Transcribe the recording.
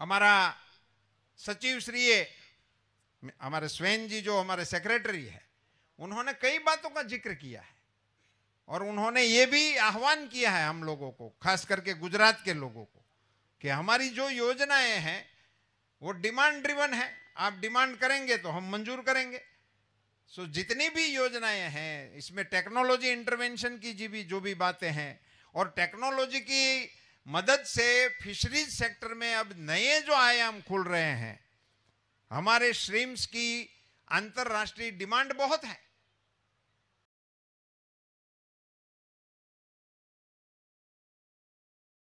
हमारा सचिव श्री हमारे स्वयं जी जो हमारे सेक्रेटरी है उन्होंने कई बातों का जिक्र किया है और उन्होंने ये भी आह्वान किया है हम लोगों को खास करके गुजरात के लोगों को कि हमारी जो योजनाएं हैं वो डिमांड ड्रिवन है आप डिमांड करेंगे तो हम मंजूर करेंगे सो जितनी भी योजनाएं हैं इसमें टेक्नोलॉजी इंटरवेंशन की जी भी जो भी बातें हैं और टेक्नोलॉजी की मदद से फिशरीज सेक्टर में अब नए जो आयाम खुल रहे हैं हमारे श्रीम्स की अंतर्राष्ट्रीय डिमांड बहुत है